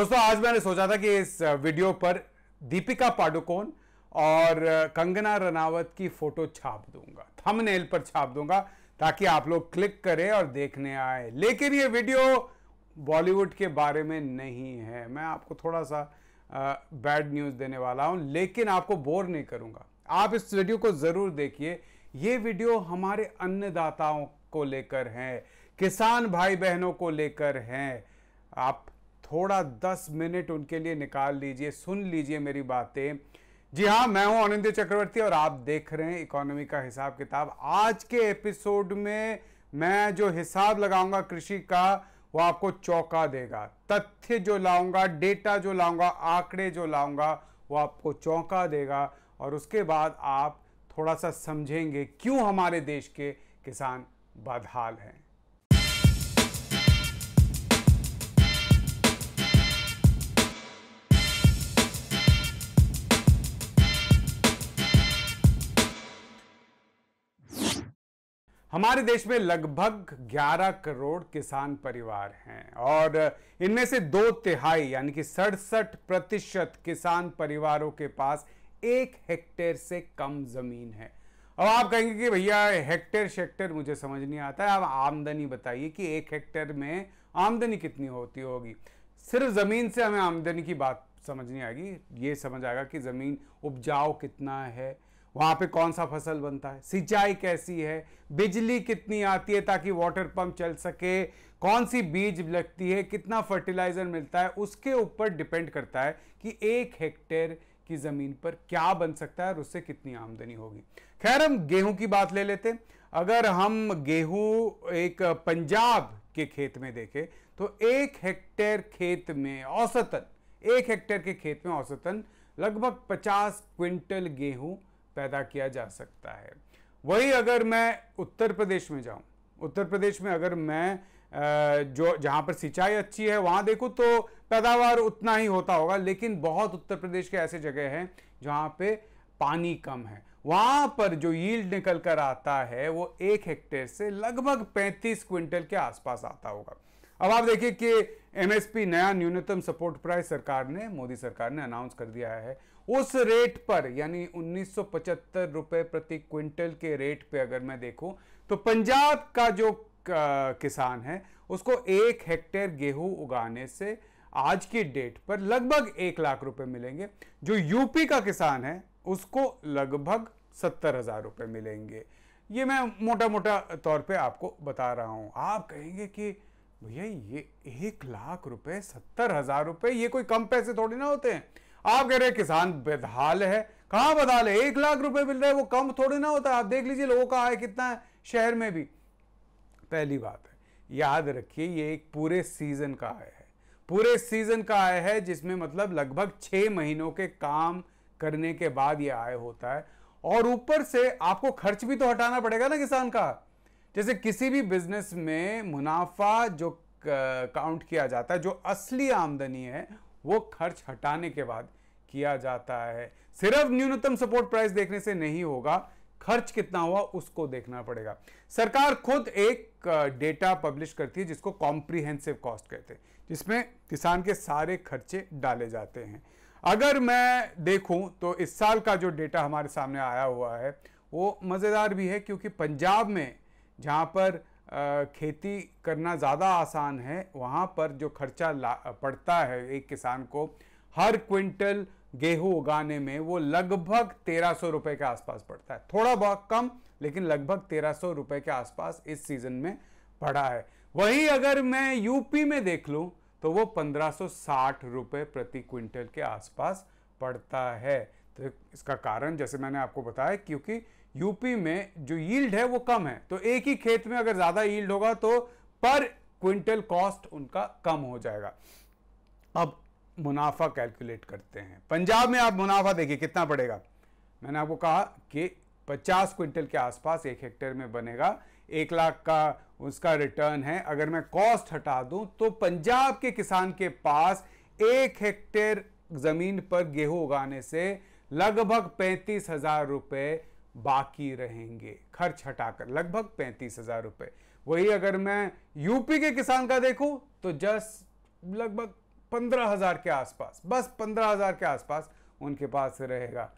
दोस्तों आज मैंने सोचा था कि इस वीडियो पर दीपिका पाडुकोन और कंगना रनावत की फोटो छाप दूंगा थंबनेल पर छाप दूंगा ताकि आप लोग क्लिक करें और देखने आए लेकिन ये वीडियो बॉलीवुड के बारे में नहीं है मैं आपको थोड़ा सा बैड न्यूज़ देने वाला हूँ लेकिन आपको बोर नहीं करूँगा आप इस वीडियो को ज़रूर देखिए ये वीडियो हमारे अन्नदाताओं को लेकर हैं किसान भाई बहनों को लेकर हैं आप थोड़ा दस मिनट उनके लिए निकाल लीजिए सुन लीजिए मेरी बातें जी हाँ मैं हूं अनिंद चक्रवर्ती और आप देख रहे हैं इकोनॉमी का हिसाब किताब आज के एपिसोड में मैं जो हिसाब लगाऊंगा कृषि का वो आपको चौंका देगा तथ्य जो लाऊंगा डेटा जो लाऊंगा आंकड़े जो लाऊंगा वो आपको चौंका देगा और उसके बाद आप थोड़ा सा समझेंगे क्यों हमारे देश के किसान बदहाल हैं हमारे देश में लगभग 11 करोड़ किसान परिवार हैं और इनमें से दो तिहाई यानी कि सड़सठ प्रतिशत किसान परिवारों के पास एक हेक्टेयर से कम ज़मीन है अब आप कहेंगे कि भैया हेक्टेयर शेक्टेयर मुझे समझ नहीं आता है आप आमदनी बताइए कि एक हेक्टेयर में आमदनी कितनी होती होगी सिर्फ ज़मीन से हमें आमदनी की बात समझ नहीं आएगी ये समझ आएगा कि ज़मीन उपजाऊ कितना है वहाँ पे कौन सा फसल बनता है सिंचाई कैसी है बिजली कितनी आती है ताकि वाटर पंप चल सके कौन सी बीज लगती है कितना फर्टिलाइज़र मिलता है उसके ऊपर डिपेंड करता है कि एक हेक्टेयर की ज़मीन पर क्या बन सकता है और उससे कितनी आमदनी होगी खैर हम गेहूं की बात ले लेते अगर हम गेहूं एक पंजाब के खेत में देखें तो एक हेक्टेयर खेत में औसतन एक हेक्टेयर के खेत में औसतन लगभग पचास क्विंटल गेहूं पैदा किया जा सकता है वही अगर मैं उत्तर प्रदेश में जाऊं उत्तर प्रदेश में अगर मैं जो जहां पर सिंचाई अच्छी है वहां देखूं तो पैदावार उतना ही होता होगा लेकिन बहुत उत्तर प्रदेश के ऐसे जगह हैं जहां पे पानी कम है वहां पर जो यील्ड निकल कर आता है वो एक हेक्टेयर से लगभग 35 क्विंटल के आसपास आता होगा अब आप देखिए कि एमएसपी नया न्यूनतम सपोर्ट प्राइस सरकार ने मोदी सरकार ने अनाउंस कर दिया है उस रेट पर यानी उन्नीस रुपए प्रति क्विंटल के रेट पे अगर मैं देखूं तो पंजाब का जो किसान है उसको एक हेक्टेयर गेहूं उगाने से आज की डेट पर लगभग एक लाख रुपए मिलेंगे जो यूपी का किसान है उसको लगभग सत्तर हजार रुपये मिलेंगे ये मैं मोटा मोटा तौर पे आपको बता रहा हूँ आप कहेंगे कि भैया ये एक लाख रुपए सत्तर हजार रुपये ये कोई कम पैसे थोड़ी ना होते हैं आप कह रहे हैं किसान बेदहाल है कहाँ बदहाल है एक लाख रुपए मिल रहा है वो कम थोड़ी ना होता है आप देख लीजिए लोगों का आय कितना है शहर में भी पहली बात है याद रखिए ये एक पूरे सीजन का आय है पूरे सीजन का आय है जिसमें मतलब लगभग छः महीनों के काम करने के बाद ये आय होता है और ऊपर से आपको खर्च भी तो हटाना पड़ेगा ना किसान का जैसे किसी भी बिजनेस में मुनाफा जो काउंट किया जाता है जो असली आमदनी है वो खर्च हटाने के बाद किया जाता है सिर्फ न्यूनतम सपोर्ट प्राइस देखने से नहीं होगा खर्च कितना हुआ उसको देखना पड़ेगा सरकार खुद एक डेटा पब्लिश करती है जिसको कॉम्प्रिहेंसिव कॉस्ट कहते हैं जिसमें किसान के सारे खर्चे डाले जाते हैं अगर मैं देखूं तो इस साल का जो डेटा हमारे सामने आया हुआ है वो मज़ेदार भी है क्योंकि पंजाब में जहाँ पर खेती करना ज़्यादा आसान है वहाँ पर जो खर्चा पड़ता है एक किसान को हर क्विंटल गेहूं उगाने में वो लगभग तेरह सौ रुपये के आसपास पड़ता है थोड़ा बहुत कम लेकिन लगभग तेरह सौ रुपये के आसपास इस सीज़न में पड़ा है वही अगर मैं यूपी में देख लूँ तो वो पंद्रह सौ साठ रुपये प्रति क्विंटल के आसपास पड़ता है तो इसका कारण जैसे मैंने आपको बताया क्योंकि यूपी में जो यील्ड है वो कम है तो एक ही खेत में अगर ज़्यादा यील्ड होगा तो पर क्विंटल कॉस्ट उनका कम हो जाएगा अब मुनाफा कैलकुलेट करते हैं पंजाब में आप मुनाफा देखिए कितना पड़ेगा मैंने आपको कहा कि 50 क्विंटल के आसपास एक हेक्टेयर में बनेगा एक लाख का उसका रिटर्न है अगर मैं कॉस्ट हटा दूं तो पंजाब के किसान के पास एक हेक्टेयर ज़मीन पर गेहूं उगाने से लगभग पैंतीस हजार रुपये बाकी रहेंगे खर्च हटाकर लगभग पैंतीस हजार रुपए वही अगर मैं यूपी के किसान का देखूं तो जस्ट लगभग पंद्रह हजार के आसपास बस पंद्रह हजार के आसपास उनके पास रहेगा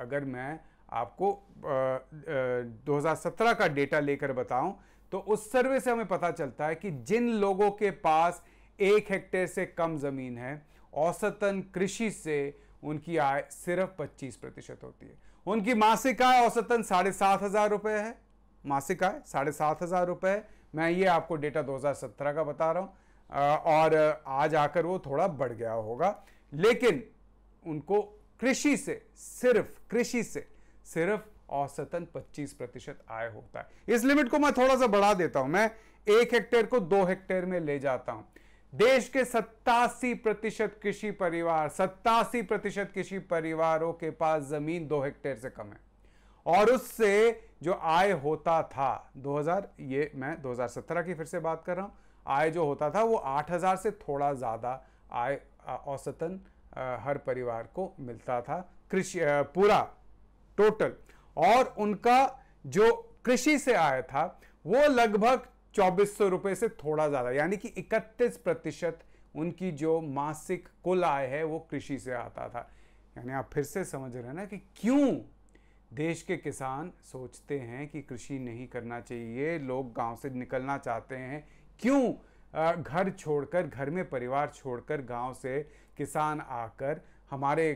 अगर मैं आपको दो हजार सत्रह का डेटा लेकर बताऊं तो उस सर्वे से हमें पता चलता है कि जिन लोगों के पास एक हेक्टेयर से कम ज़मीन है औसतन कृषि से उनकी आय सिर्फ 25 प्रतिशत होती है उनकी मासिक आय औसतन साढ़े सात हज़ार रुपये है मासिक आय साढ़े सात हज़ार रुपये है मैं ये आपको डेटा 2017 का बता रहा हूँ और आज आकर वो थोड़ा बढ़ गया होगा लेकिन उनको कृषि से सिर्फ कृषि से सिर्फ औसतन 25 प्रतिशत आय होता है इस लिमिट को मैं थोड़ा सा बढ़ा देता हूं मैं एक हेक्टेयर को दो हेक्टेयर में ले जाता हूं देश के सत्तासी प्रतिशत कृषि परिवार सत्तासी प्रतिशत कृषि परिवारों के पास जमीन दो हेक्टेयर से कम है और उससे जो आय होता था 2000 ये मैं 2017 की फिर से बात कर रहा हूँ आय जो होता था वो 8000 से थोड़ा ज़्यादा आय औसतन हर परिवार को मिलता था कृषि पूरा टोटल और उनका जो कृषि से आया था वो लगभग चौबीस सौ रुपये से थोड़ा ज़्यादा यानी कि इकतीस प्रतिशत उनकी जो मासिक कुल आय है वो कृषि से आता था यानी आप फिर से समझ रहे हैं ना कि क्यों देश के किसान सोचते हैं कि कृषि नहीं करना चाहिए लोग गांव से निकलना चाहते हैं क्यों घर छोड़कर घर में परिवार छोड़कर गांव से किसान आकर हमारे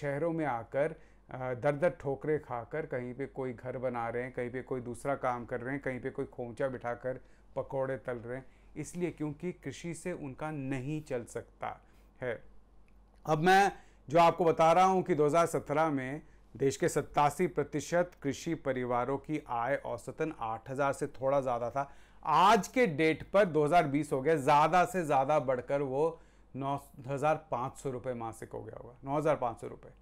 शहरों में आकर दर दर ठोकरें खाकर कहीं पे कोई घर बना रहे हैं कहीं पे कोई दूसरा काम कर रहे हैं कहीं पे कोई खोचा बिठाकर पकौड़े तल रहे हैं इसलिए क्योंकि कृषि से उनका नहीं चल सकता है अब मैं जो आपको बता रहा हूँ कि 2017 में देश के सत्तासी प्रतिशत कृषि परिवारों की आय औसतन 8000 से थोड़ा ज़्यादा था आज के डेट पर 2020 हो गया ज़्यादा से ज़्यादा बढ़कर वो नौ हज़ार पाँच सौ रुपये मासिक हो गया होगा नौ हज़ार पाँच सौ रुपये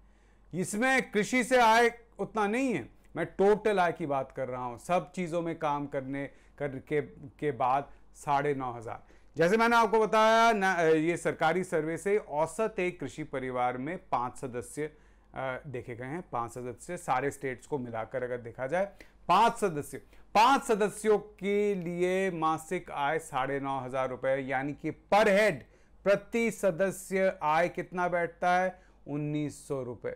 इसमें कृषि से आय उतना नहीं है मैं टोटल आय की बात कर रहा हूँ सब चीज़ों में काम करने कर के, के बाद साढ़े नौ हज़ार जैसे मैंने आपको बताया ना ये सरकारी सर्वे से औसत एक कृषि परिवार में पाँच सदस्य देखे गए हैं पाँच सदस्य सारे स्टेट्स को मिलाकर अगर देखा जाए पाँच सदस्य पाँच सदस्यों के लिए मासिक आय साढ़े नौ हज़ार रुपये यानी कि पर हेड प्रति सदस्य आय कितना बैठता है उन्नीस सौ रुपये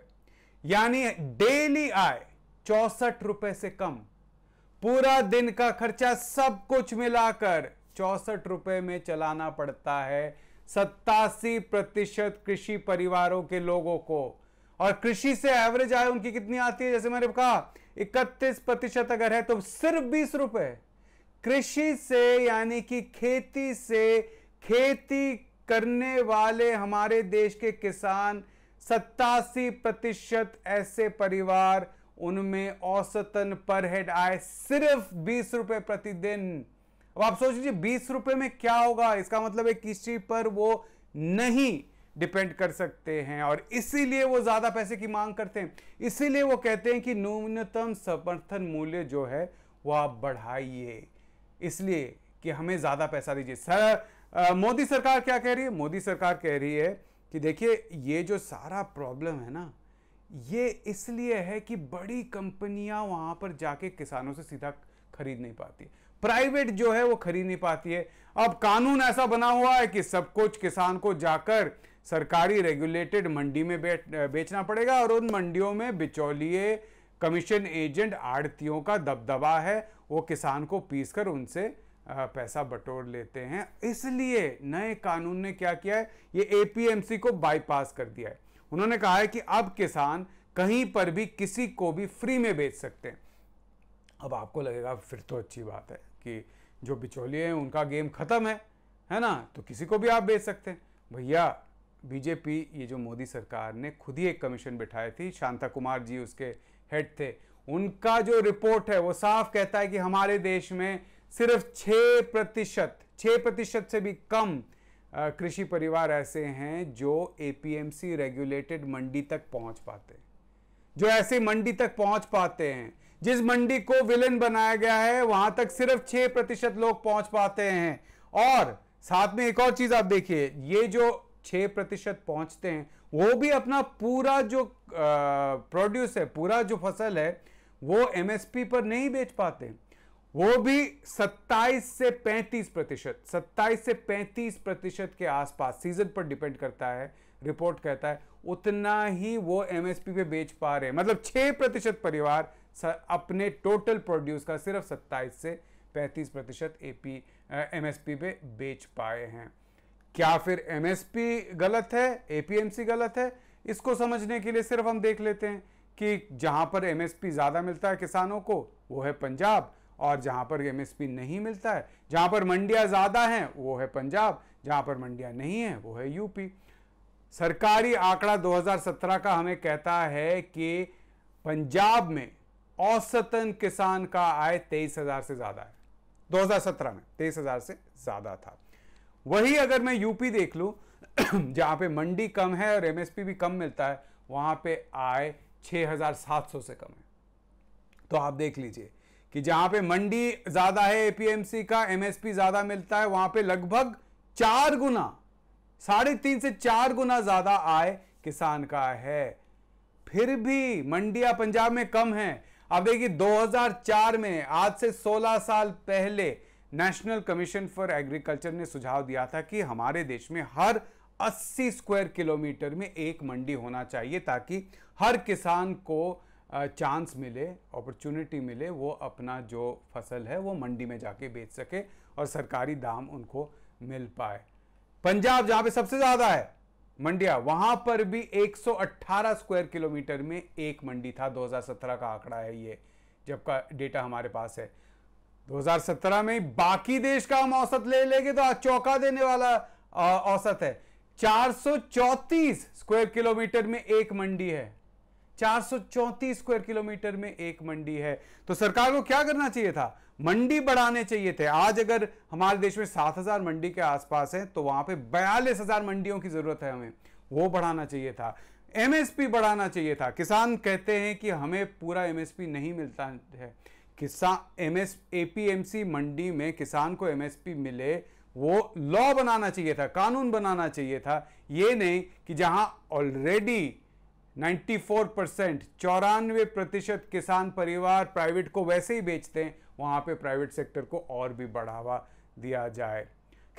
यानी डेली आय चौसठ रुपए से कम पूरा दिन का खर्चा सब कुछ मिलाकर चौसठ रुपए में चलाना पड़ता है सत्तासी प्रतिशत कृषि परिवारों के लोगों को और कृषि से एवरेज आय उनकी कितनी आती है जैसे मैंने कहा इकतीस प्रतिशत अगर है तो सिर्फ बीस रुपए कृषि से यानी कि खेती से खेती करने वाले हमारे देश के किसान सत्तासी प्रतिशत ऐसे परिवार उनमें औसतन पर हेड आय सिर्फ बीस रुपए प्रतिदिन अब आप सोच लीजिए बीस रुपए में क्या होगा इसका मतलब है किसी पर वो नहीं डिपेंड कर सकते हैं और इसीलिए वो ज़्यादा पैसे की मांग करते हैं इसीलिए वो कहते हैं कि न्यूनतम समर्थन मूल्य जो है वो आप बढ़ाइए इसलिए कि हमें ज़्यादा पैसा दीजिए सर मोदी सरकार क्या कह रही है मोदी सरकार कह रही है कि देखिए ये जो सारा प्रॉब्लम है ना ये इसलिए है कि बड़ी कंपनियां वहां पर जाके किसानों से सीधा खरीद नहीं पाती प्राइवेट जो है वो खरीद नहीं पाती है अब कानून ऐसा बना हुआ है कि सब कुछ किसान को जाकर सरकारी रेगुलेटेड मंडी में बेचना पड़ेगा और उन मंडियों में बिचौलिए कमीशन एजेंट आड़तियों का दबदबा है वो किसान को पीस कर उनसे पैसा बटोर लेते हैं इसलिए नए कानून ने क्या किया है ये एपीएमसी को बाईपास कर दिया है उन्होंने कहा है कि अब किसान कहीं पर भी किसी को भी फ्री में बेच सकते हैं अब आपको लगेगा फिर तो अच्छी बात है कि जो बिचौलिए हैं उनका गेम खत्म है है ना तो किसी को भी आप बेच सकते हैं भैया बीजेपी ये जो मोदी सरकार ने खुद ही एक कमीशन बिठाई थी शांता कुमार जी उसके हेड थे उनका जो रिपोर्ट है वो साफ कहता है कि हमारे देश में सिर्फ छः प्रतिशत छः प्रतिशत से भी कम कृषि परिवार ऐसे हैं जो एपीएमसी रेगुलेटेड मंडी तक पहुंच पाते हैं जो ऐसी मंडी तक पहुंच पाते हैं जिस मंडी को विलन बनाया गया है वहां तक सिर्फ छह प्रतिशत लोग पहुंच पाते हैं और साथ में एक और चीज आप देखिए ये जो छह प्रतिशत पहुंचते हैं वो भी अपना पूरा जो प्रोड्यूस है पूरा जो फसल है वो एमएसपी पर नहीं बेच पाते हैं वो भी 27 से 35 प्रतिशत सत्ताईस से 35 प्रतिशत के आसपास सीजन पर डिपेंड करता है रिपोर्ट कहता है उतना ही वो एमएसपी पे बेच पा रहे हैं मतलब 6 प्रतिशत परिवार अपने टोटल प्रोड्यूस का सिर्फ 27 से 35 प्रतिशत ए एमएसपी पे बेच पाए हैं क्या फिर एमएसपी गलत है एपीएमसी गलत है इसको समझने के लिए सिर्फ हम देख लेते हैं कि जहां पर एमएसपी ज़्यादा मिलता है किसानों को वो है पंजाब और जहां पर एमएसपी नहीं मिलता है जहां पर मंडिया ज़्यादा हैं वो है पंजाब जहाँ पर मंडिया नहीं है वो है यूपी सरकारी आंकड़ा 2017 का हमें कहता है कि पंजाब में औसतन किसान का आय तेईस हजार से ज़्यादा है 2017 में तेईस हजार से ज़्यादा था वही अगर मैं यूपी देख लूँ जहाँ पे मंडी कम है और एमएसपी भी कम मिलता है वहाँ पे आय 6700 से कम है तो आप देख लीजिए कि जहां पे मंडी ज्यादा है एपीएमसी का एमएसपी ज्यादा मिलता है वहां पे लगभग चार गुना साढ़े तीन से चार गुना ज्यादा आय किसान का है फिर भी मंडिया पंजाब में कम है अब देखिए 2004 में आज से 16 साल पहले नेशनल कमीशन फॉर एग्रीकल्चर ने सुझाव दिया था कि हमारे देश में हर 80 स्क्वायर किलोमीटर में एक मंडी होना चाहिए ताकि हर किसान को चांस मिले अपॉर्चुनिटी मिले वो अपना जो फसल है वो मंडी में जाके बेच सके और सरकारी दाम उनको मिल पाए पंजाब जहाँ पे सबसे ज़्यादा है मंडिया वहां पर भी 118 स्क्वायर किलोमीटर में एक मंडी था 2017 का आंकड़ा है ये जब का डेटा हमारे पास है 2017 में बाकी देश का हम औसत ले लेंगे तो आज चौका देने वाला औसत है चार स्क्वायर किलोमीटर में एक मंडी है 434 स्क्वायर किलोमीटर में एक मंडी है तो सरकार को क्या करना चाहिए था मंडी बढ़ाने चाहिए थे आज अगर हमारे देश में 7000 मंडी के आसपास है तो वहां पे बयालीस हजार मंडियों की जरूरत है हमें वो बढ़ाना चाहिए था एमएसपी बढ़ाना चाहिए था किसान कहते हैं कि हमें पूरा एमएसपी नहीं मिलता है किसान एमएस एपीएमसी मंडी में किसान को एमएसपी मिले वो लॉ बनाना चाहिए था कानून बनाना चाहिए था ये नहीं कि जहां ऑलरेडी 94 परसेंट चौरानवे प्रतिशत किसान परिवार प्राइवेट को वैसे ही बेचते हैं वहां पे प्राइवेट सेक्टर को और भी बढ़ावा दिया जाए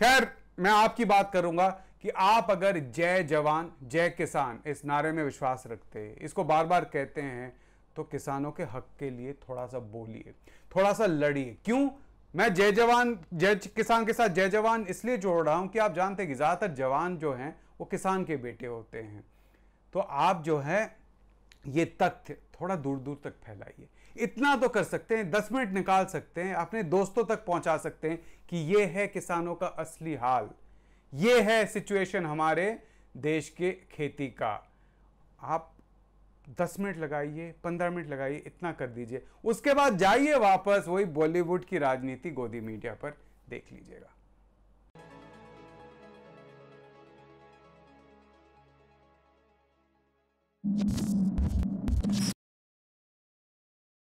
खैर मैं आपकी बात करूंगा कि आप अगर जय जवान जय किसान इस नारे में विश्वास रखते हैं इसको बार बार कहते हैं तो किसानों के हक के लिए थोड़ा सा बोलिए थोड़ा सा लड़िए क्यों मैं जय जवान जय किसान के साथ जय जवान इसलिए जोड़ रहा हूं कि आप जानते हैं कि ज़्यादातर जवान जो हैं वो किसान के बेटे होते हैं तो आप जो है ये तथ्य थोड़ा दूर दूर तक फैलाइए इतना तो कर सकते हैं दस मिनट निकाल सकते हैं अपने दोस्तों तक पहुंचा सकते हैं कि ये है किसानों का असली हाल ये है सिचुएशन हमारे देश के खेती का आप दस मिनट लगाइए पंद्रह मिनट लगाइए इतना कर दीजिए उसके बाद जाइए वापस वही बॉलीवुड की राजनीति गोदी मीडिया पर देख लीजिएगा Thank you.